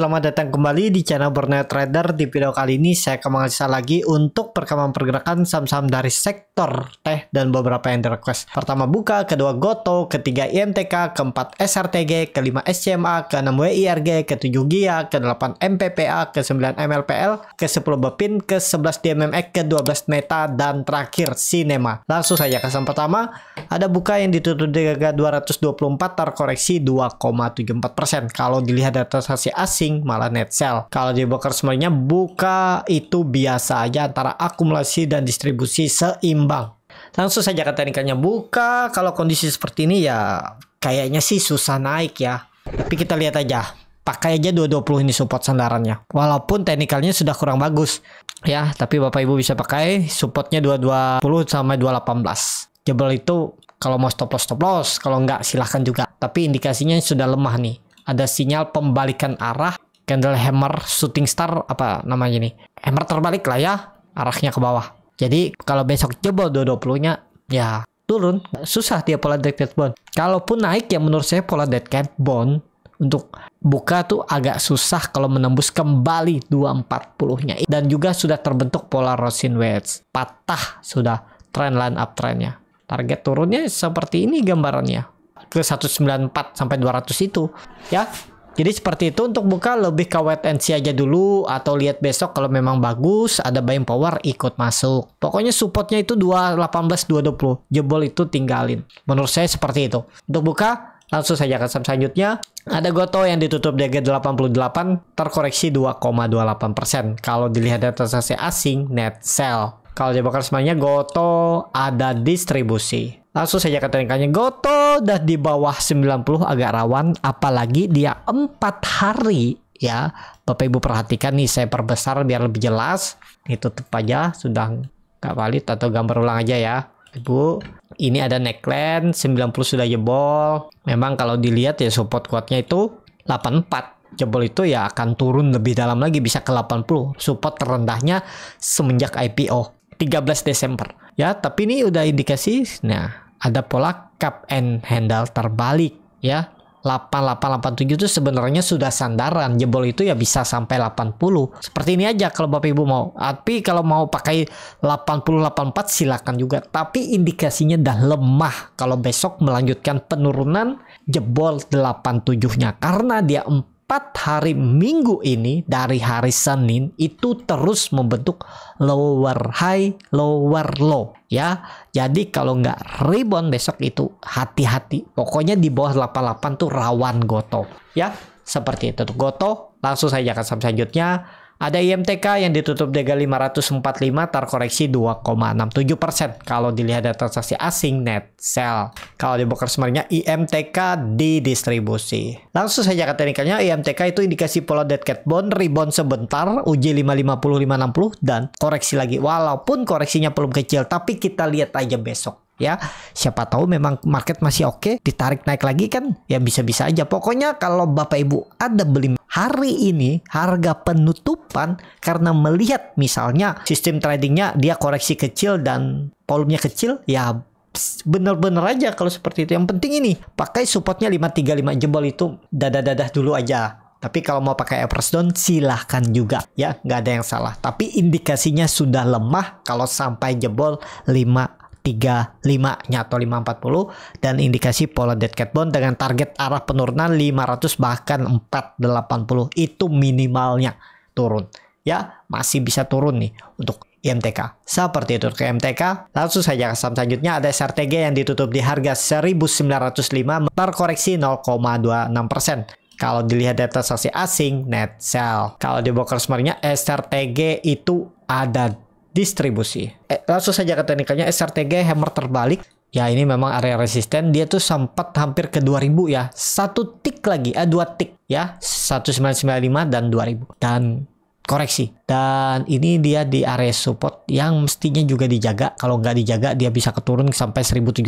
Selamat datang kembali di channel Borneo Trader. Di video kali ini saya akan mengasih lagi untuk perkembangan pergerakan saham-saham dari sektor teh dan beberapa yang direquest. Pertama Buka, kedua Goto, ketiga IMTK, keempat SRTG, kelima SCMA, keenam WIRG, ketujuh GIA, kedelapan MPPA, kesembilan MLPL, ke-10 Bepin, ke-11 DMMX, ke-12 Meta, dan terakhir Cinema. Langsung saja ke saham pertama, ada Buka yang ditutup di harga 224 terkoreksi 2,74%. Kalau dilihat dari transaksi asing trading malah net sell. Kalau di broker semuanya buka itu biasa aja antara akumulasi dan distribusi seimbang. Langsung saja ke teknikalnya buka. Kalau kondisi seperti ini ya kayaknya sih susah naik ya. Tapi kita lihat aja. Pakai aja 220 ini support sandarannya. Walaupun teknikalnya sudah kurang bagus. Ya, tapi Bapak Ibu bisa pakai supportnya 220 sama 218. Jebol itu kalau mau stop loss stop loss, kalau nggak silahkan juga. Tapi indikasinya sudah lemah nih. Ada sinyal pembalikan arah candle hammer shooting star apa namanya ini? hammer terbalik lah ya arahnya ke bawah jadi kalau besok jebol 220 nya ya turun susah dia pola dead cat bond kalaupun naik ya menurut saya pola dead cat bone untuk buka tuh agak susah kalau menembus kembali 240-nya dan juga sudah terbentuk pola Rosin Wedge patah sudah trend line up trendnya target turunnya seperti ini gambarannya ke 194 sampai 200 itu ya jadi seperti itu untuk buka lebih ke wait and see aja dulu atau lihat besok kalau memang bagus ada buying power ikut masuk. Pokoknya supportnya itu 218 220. Jebol itu tinggalin. Menurut saya seperti itu. Untuk buka langsung saja ke saham selanjutnya. Ada Goto yang ditutup di harga 88 terkoreksi 2,28%. Kalau dilihat dari transaksi asing net sell. Kalau jebakan semuanya Goto ada distribusi. Langsung saja ketenangannya Goto dah di bawah 90 agak rawan apalagi dia empat hari ya. Bapak Ibu perhatikan nih saya perbesar biar lebih jelas. Ini tutup aja sudah nggak valid atau gambar ulang aja ya. Ibu, ini ada neckline 90 sudah jebol. Memang kalau dilihat ya support kuatnya itu 84. Jebol itu ya akan turun lebih dalam lagi bisa ke 80. Support terendahnya semenjak IPO. 13 Desember. Ya, tapi ini udah indikasi nah ada pola cup and handle terbalik ya. 8887 itu sebenarnya sudah sandaran. Jebol itu ya bisa sampai 80. Seperti ini aja kalau Bapak Ibu mau. Tapi kalau mau pakai 8084 silakan juga. Tapi indikasinya dah lemah kalau besok melanjutkan penurunan jebol 87-nya karena dia empat hari minggu ini dari hari Senin itu terus membentuk lower high, lower low ya. Jadi kalau nggak rebound besok itu hati-hati. Pokoknya di bawah 88 tuh rawan goto ya. Seperti itu goto. Langsung saja ke saham selanjutnya. Ada IMTK yang ditutup dega 545 terkoreksi 2,67 persen kalau dilihat dari transaksi asing net sell. Kalau di broker sebenarnya IMTK di distribusi. Langsung saja ke teknikalnya IMTK itu indikasi pola dead cat bond rebound sebentar uji 550 560 dan koreksi lagi. Walaupun koreksinya belum kecil tapi kita lihat aja besok ya siapa tahu memang market masih oke okay, ditarik naik lagi kan ya bisa-bisa aja pokoknya kalau Bapak Ibu ada beli hari ini harga penutupan karena melihat misalnya sistem tradingnya dia koreksi kecil dan volumenya kecil ya bener-bener aja kalau seperti itu yang penting ini pakai supportnya 535 jebol itu dadah-dadah dulu aja tapi kalau mau pakai average down silahkan juga ya nggak ada yang salah tapi indikasinya sudah lemah kalau sampai jebol 5 nya atau 540 dan indikasi pola dead cat bond dengan target arah penurunan 500 bahkan 480 itu minimalnya turun ya masih bisa turun nih untuk IMTK. Seperti itu ke MTK Langsung saja ke saham selanjutnya ada SRTG yang ditutup di harga 1905 terkoreksi 0,26%. Kalau dilihat dari transaksi asing net sell. Kalau di broker smartnya, SRTG itu ada distribusi. Eh, langsung saja ke teknikalnya SRTG hammer terbalik. Ya ini memang area resisten dia tuh sempat hampir ke 2000 ya. Satu tik lagi, eh dua tik ya. 1995 dan 2000. Dan koreksi. Dan ini dia di area support yang mestinya juga dijaga. Kalau nggak dijaga dia bisa keturun sampai 1780.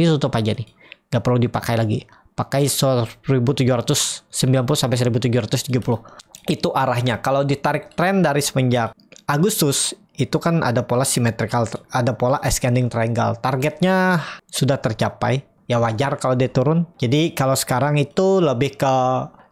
Ini tutup aja nih. Nggak perlu dipakai lagi. Pakai 1790 sampai puluh. Itu arahnya. Kalau ditarik tren dari semenjak Agustus itu kan ada pola simetrical, ada pola ascending triangle. Targetnya sudah tercapai, ya wajar kalau dia turun. Jadi kalau sekarang itu lebih ke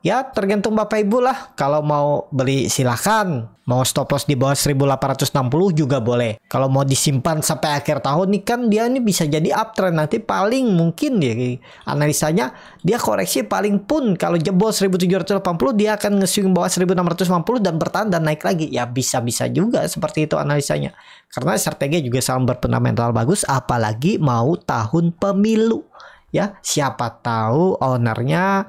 ya tergantung Bapak Ibu lah. Kalau mau beli silahkan. Mau stop loss di bawah 1860 juga boleh. Kalau mau disimpan sampai akhir tahun nih kan dia ini bisa jadi uptrend. Nanti paling mungkin dia analisanya dia koreksi paling pun kalau jebol 1780 dia akan ngeswing bawah 1650 dan bertahan dan naik lagi. Ya bisa-bisa juga seperti itu analisanya. Karena strategi juga saham berfundamental bagus apalagi mau tahun pemilu. Ya, siapa tahu ownernya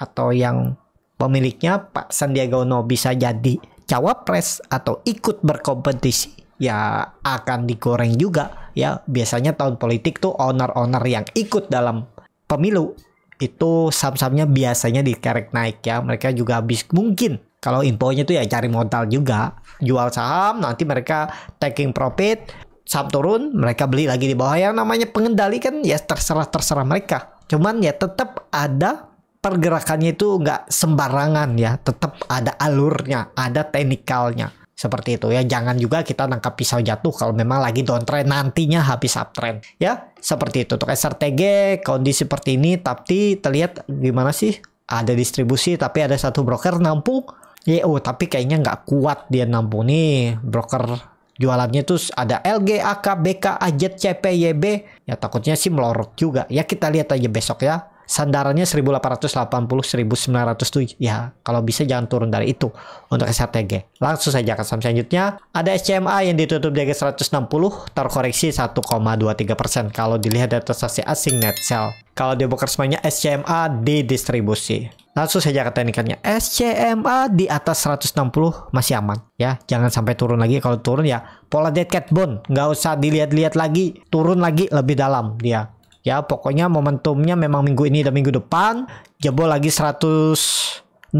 atau yang pemiliknya Pak Sandiaga Uno bisa jadi cawapres atau ikut berkompetisi ya akan digoreng juga ya biasanya tahun politik tuh owner-owner yang ikut dalam pemilu itu saham-sahamnya biasanya dikerek naik ya mereka juga habis mungkin kalau infonya tuh ya cari modal juga jual saham nanti mereka taking profit saham turun mereka beli lagi di bawah yang namanya pengendali kan ya terserah terserah mereka cuman ya tetap ada pergerakannya itu nggak sembarangan ya, tetap ada alurnya, ada teknikalnya. Seperti itu ya, jangan juga kita nangkap pisau jatuh kalau memang lagi downtrend nantinya habis uptrend ya. Seperti itu untuk SRTG kondisi seperti ini tapi terlihat gimana sih? Ada distribusi tapi ada satu broker nampung oh tapi kayaknya nggak kuat dia nampung nih broker jualannya tuh ada LG, AK, BK, AJ, CP, YB. Ya takutnya sih melorot juga. Ya kita lihat aja besok ya sandarannya 1880-1907. Ya, kalau bisa jangan turun dari itu untuk SRTG. Langsung saja ke saham selanjutnya. Ada SCMA yang ditutup di harga 160, terkoreksi 1,23%. Kalau dilihat dari transaksi asing net sell. Kalau di broker semuanya SCMA di distribusi. Langsung saja ke teknikannya. SCMA di atas 160 masih aman ya. Jangan sampai turun lagi. Kalau turun ya pola dead cat bone. Nggak usah dilihat-lihat lagi. Turun lagi lebih dalam dia. Ya ya pokoknya momentumnya memang minggu ini dan minggu depan jebol lagi 160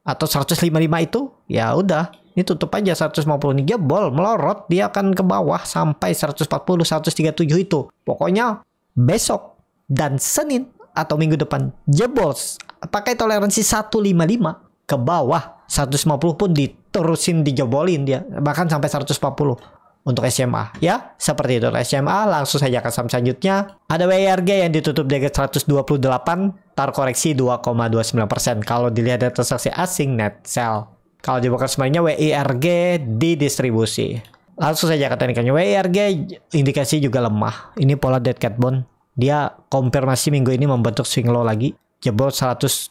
atau 155 itu ya udah ini tutup aja 150 ini jebol melorot dia akan ke bawah sampai 140 137 itu pokoknya besok dan Senin atau minggu depan jebol pakai toleransi 155 ke bawah 150 pun diterusin dijebolin dia bahkan sampai 140 untuk SMA ya seperti itu SMA langsung saja ke saham selanjutnya ada WIRG yang ditutup di 128 tar koreksi 2,29% kalau dilihat dari transaksi asing net sell kalau dibuka semuanya WIRG di distribusi langsung saja ke teknikannya WIRG indikasi juga lemah ini pola dead cat bond dia konfirmasi minggu ini membentuk swing low lagi jebol 127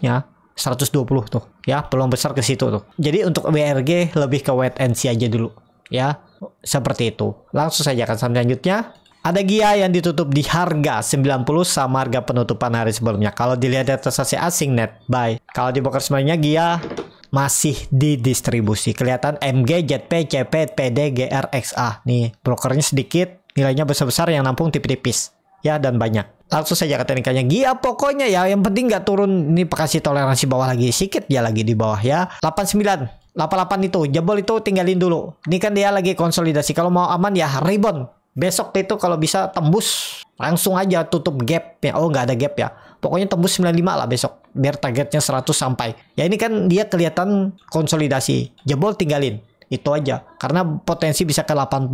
nya 120 tuh ya peluang besar ke situ tuh jadi untuk WRG lebih ke wait and see aja dulu ya seperti itu langsung saja ke kan, sampai lanjutnya. ada GIA yang ditutup di harga 90 sama harga penutupan hari sebelumnya. Kalau dilihat dari transaksi asing net buy. Kalau di broker semuanya GIA masih didistribusi. Kelihatan MG, JP, CP, PD, GRXA. Nih, brokernya sedikit, nilainya besar-besar yang nampung tipis-tipis. Ya, dan banyak. Langsung saja ke teknikanya. GIA pokoknya ya, yang penting nggak turun. Ini kasih toleransi bawah lagi. Sedikit ya lagi di bawah ya. 89 88 itu jebol itu tinggalin dulu ini kan dia lagi konsolidasi kalau mau aman ya rebound besok itu kalau bisa tembus langsung aja tutup gap ya oh nggak ada gap ya pokoknya tembus 95 lah besok biar targetnya 100 sampai ya ini kan dia kelihatan konsolidasi jebol tinggalin itu aja karena potensi bisa ke 80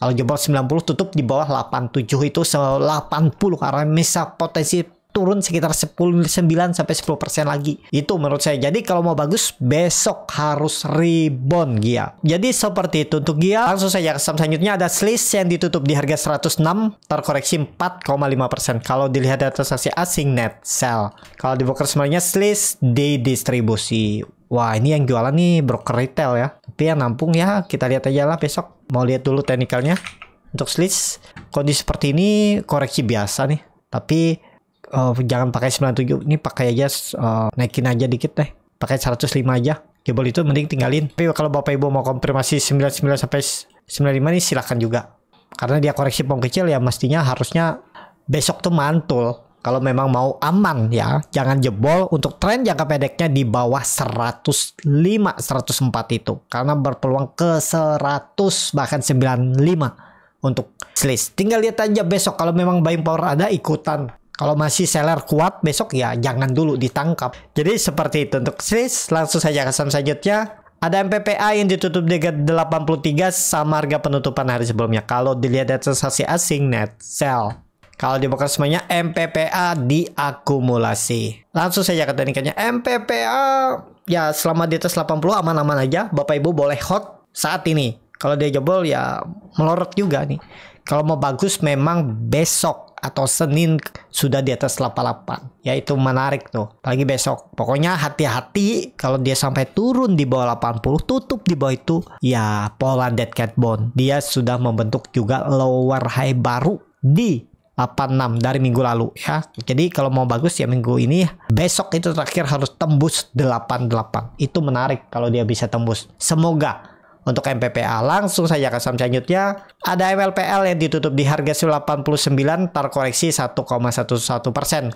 kalau jebol 90 tutup di bawah 87 itu 80 karena misal potensi turun sekitar 10 9 sampai 10% lagi. Itu menurut saya. Jadi kalau mau bagus besok harus rebound Gia. Jadi seperti itu untuk Gia. Langsung saja ke saham selanjutnya ada Slice yang ditutup di harga 106 terkoreksi 4,5%. Kalau dilihat dari transaksi asing net sell. Kalau di broker sebenarnya di distribusi. Wah ini yang jualan nih broker retail ya. Tapi yang nampung ya kita lihat aja lah besok. Mau lihat dulu teknikalnya. Untuk Slice kondisi seperti ini koreksi biasa nih. Tapi uh, jangan pakai 97 ini pakai aja uh, naikin aja dikit deh pakai 105 aja cable itu mending tinggalin tapi kalau bapak ibu mau konfirmasi 99 sampai 95 nih silahkan juga karena dia koreksi pom kecil ya mestinya harusnya besok tuh mantul kalau memang mau aman ya jangan jebol untuk tren jangka pendeknya di bawah 105 104 itu karena berpeluang ke 100 bahkan 95 untuk slice tinggal lihat aja besok kalau memang buying power ada ikutan kalau masih seller kuat besok ya jangan dulu ditangkap. Jadi seperti itu untuk sis langsung saja ke saham selanjutnya. Ada MPPA yang ditutup di 83 sama harga penutupan hari sebelumnya. Kalau dilihat dari sensasi asing net sell. Kalau dibuka semuanya MPPA diakumulasi. Langsung saja ke teknikannya. MPPA ya selama di atas 80 aman-aman aja. Bapak Ibu boleh hot saat ini. Kalau dia jebol ya melorot juga nih. Kalau mau bagus memang besok atau Senin sudah di atas 88 ya itu menarik tuh Lagi besok pokoknya hati-hati kalau dia sampai turun di bawah 80 tutup di bawah itu ya pola Dead Cat Bond dia sudah membentuk juga lower high baru di 86 dari minggu lalu ya. Jadi kalau mau bagus ya minggu ini besok itu terakhir harus tembus 88. Itu menarik kalau dia bisa tembus. Semoga untuk MPPA langsung saja ke saham selanjutnya. Ada MLPL yang ditutup di harga 89 terkoreksi 1,11%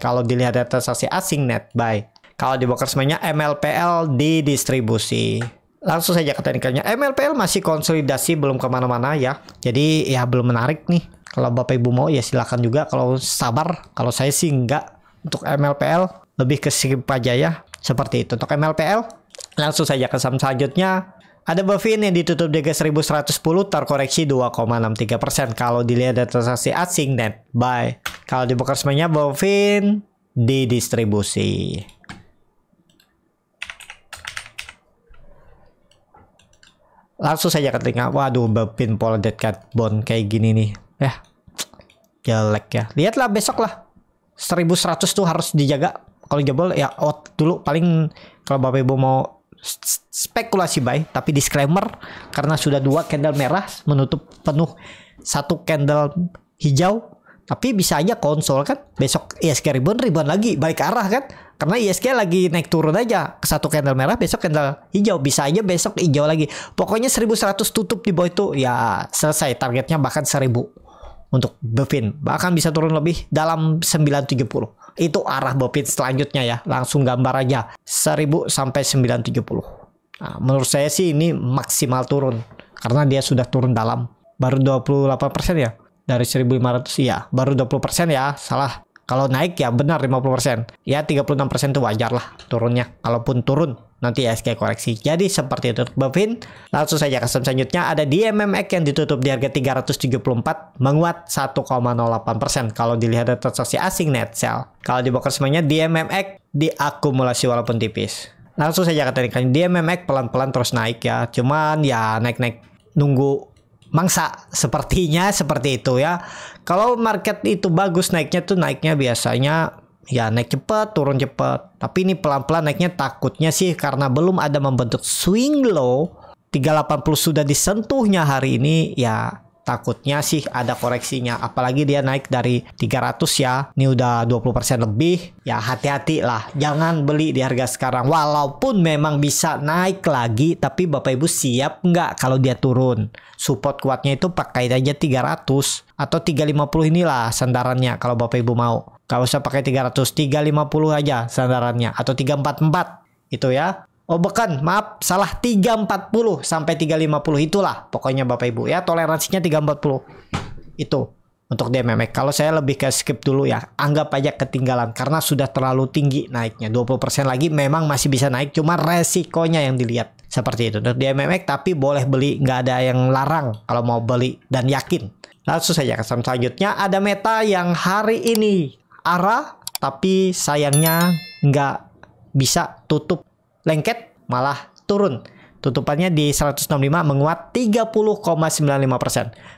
kalau dilihat dari transaksi asing net buy. Kalau di broker semuanya MLPL di distribusi. Langsung saja ke teknikalnya. MLPL masih konsolidasi belum kemana-mana ya. Jadi ya belum menarik nih. Kalau Bapak Ibu mau ya silahkan juga. Kalau sabar. Kalau saya sih enggak. Untuk MLPL lebih ke skip aja ya. Seperti itu. Untuk MLPL langsung saja ke saham selanjutnya ada Bovin yang ditutup di 1110 terkoreksi 2,63 persen kalau dilihat dari transaksi asing net buy. Kalau dibuka semuanya BaFin di Langsung saja ke telinga. Waduh, Bovin pola dead cat bond kayak gini nih. Eh, jelek ya. Lihatlah besok lah. 1100 tuh harus dijaga. Kalau jebol ya out dulu paling kalau Bapak Ibu mau spekulasi buy tapi disclaimer karena sudah dua candle merah menutup penuh satu candle hijau tapi bisa aja konsol kan besok ISK e ribuan ribuan lagi balik arah kan karena ISK e lagi naik turun aja ke satu candle merah besok candle hijau bisa aja besok hijau lagi pokoknya 1100 tutup di bawah itu ya selesai targetnya bahkan 1000 untuk Bevin bahkan bisa turun lebih dalam 970 itu arah bobit selanjutnya ya langsung gambar aja 1000 sampai 970 nah, menurut saya sih ini maksimal turun karena dia sudah turun dalam baru 28% ya dari 1500 ya baru 20% ya salah kalau naik ya benar 50%. Ya 36% itu wajar lah turunnya. Kalaupun turun nanti ISG koreksi. Jadi seperti itu Bevin. Langsung saja ke selanjutnya ada di MMX yang ditutup di harga 374 menguat 1,08% kalau dilihat dari transaksi asing net sell. Kalau di broker semuanya di MMX diakumulasi walaupun tipis. Langsung saja ke di MMX pelan-pelan terus naik ya. Cuman ya naik-naik nunggu mangsa sepertinya seperti itu ya kalau market itu bagus naiknya tuh naiknya biasanya ya naik cepat turun cepat tapi ini pelan-pelan naiknya takutnya sih karena belum ada membentuk swing low 380 sudah disentuhnya hari ini ya takutnya sih ada koreksinya apalagi dia naik dari 300 ya ini udah 20% lebih ya hati-hati lah jangan beli di harga sekarang walaupun memang bisa naik lagi tapi Bapak Ibu siap nggak kalau dia turun support kuatnya itu pakai aja 300 atau 350 inilah sandarannya kalau Bapak Ibu mau kalau usah pakai 300 350 aja sandarannya atau 344 itu ya Oh bukan, maaf, salah 340 sampai 350 itulah pokoknya Bapak Ibu ya toleransinya 340. Itu untuk DMMX. Kalau saya lebih ke skip dulu ya, anggap aja ketinggalan karena sudah terlalu tinggi naiknya. 20% lagi memang masih bisa naik, cuma resikonya yang dilihat. Seperti itu untuk DMMX tapi boleh beli, nggak ada yang larang kalau mau beli dan yakin. Langsung saja ke selanjutnya ada meta yang hari ini arah tapi sayangnya nggak bisa tutup lengket malah turun. Tutupannya di 165 menguat 30,95%.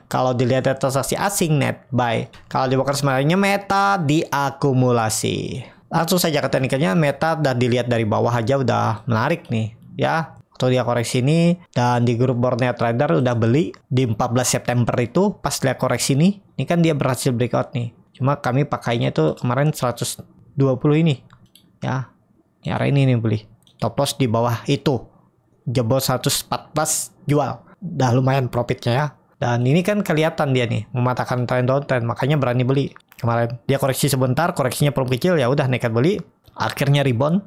Kalau dilihat dari transaksi asing net buy. Kalau di broker sebenarnya Meta diakumulasi. Langsung saja ke teknikalnya Meta dan dilihat dari bawah aja udah menarik nih ya Atau dia koreksi ini dan di grup Borneo Trader udah beli di 14 September itu pas dia koreksi ini ini kan dia berhasil breakout nih cuma kami pakainya itu kemarin 120 ini ya nyari ini nih beli Stop loss di bawah itu. Jebol 114 jual. Dah lumayan profitnya ya. Dan ini kan kelihatan dia nih mematahkan trend downtrend, makanya berani beli kemarin. Dia koreksi sebentar, koreksinya perum kecil ya udah nekat beli, akhirnya rebound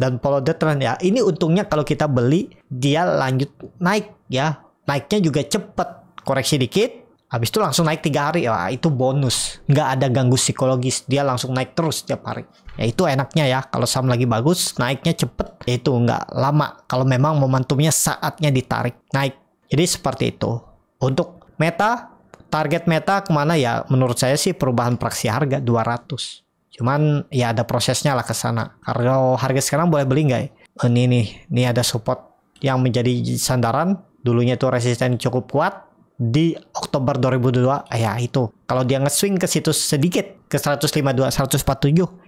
dan follow the trend ya. Ini untungnya kalau kita beli dia lanjut naik ya. Naiknya juga cepet, koreksi dikit Habis itu langsung naik tiga hari, wah itu bonus. Nggak ada ganggu psikologis, dia langsung naik terus tiap hari. Ya itu enaknya ya, kalau saham lagi bagus, naiknya cepet, ya itu nggak lama. Kalau memang momentumnya saatnya ditarik, naik. Jadi seperti itu. Untuk meta, target meta kemana ya? Menurut saya sih perubahan praksi harga 200. Cuman ya ada prosesnya lah ke sana. Kalau harga sekarang boleh beli nggak ya? Eh, ini nih, ini ada support yang menjadi sandaran. Dulunya itu resisten cukup kuat, di Oktober 2002 eh, ya itu kalau dia nge-swing ke situs sedikit ke 152 147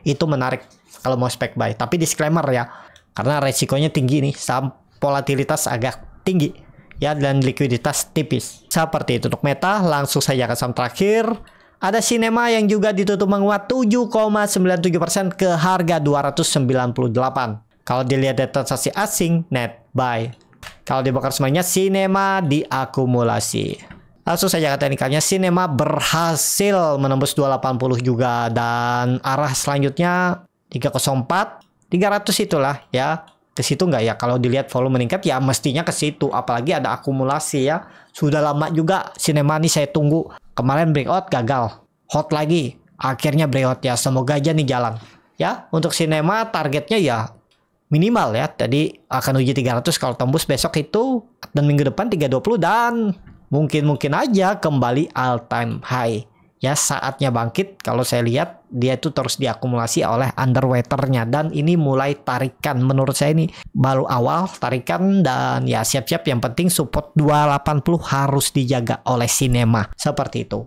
itu menarik kalau mau spek buy tapi disclaimer ya karena resikonya tinggi nih saham volatilitas agak tinggi ya dan likuiditas tipis seperti itu untuk meta langsung saja ke saham terakhir ada Cinema yang juga ditutup menguat 7,97% ke harga 298 kalau dilihat dari transaksi asing net buy kalau dibakar semuanya, sinema diakumulasi. Langsung saja kata nikahnya, sinema berhasil menembus 280 juga. Dan arah selanjutnya 304, 300 itulah ya. Ke situ nggak ya? Kalau dilihat volume meningkat ya mestinya ke situ. Apalagi ada akumulasi ya. Sudah lama juga sinema ini saya tunggu. Kemarin breakout gagal. Hot lagi. Akhirnya breakout ya. Semoga aja nih jalan. Ya, untuk sinema targetnya ya minimal ya. Tadi akan uji 300 kalau tembus besok itu dan minggu depan 320 dan mungkin-mungkin aja kembali all time high. Ya saatnya bangkit kalau saya lihat dia itu terus diakumulasi oleh underwaternya dan ini mulai tarikan menurut saya ini baru awal tarikan dan ya siap-siap yang penting support 280 harus dijaga oleh cinema seperti itu.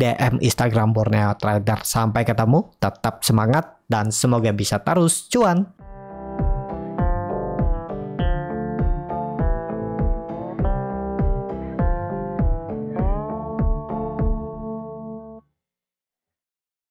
DM Instagram Borneo Trader. Sampai ketemu, tetap semangat, dan semoga bisa terus cuan.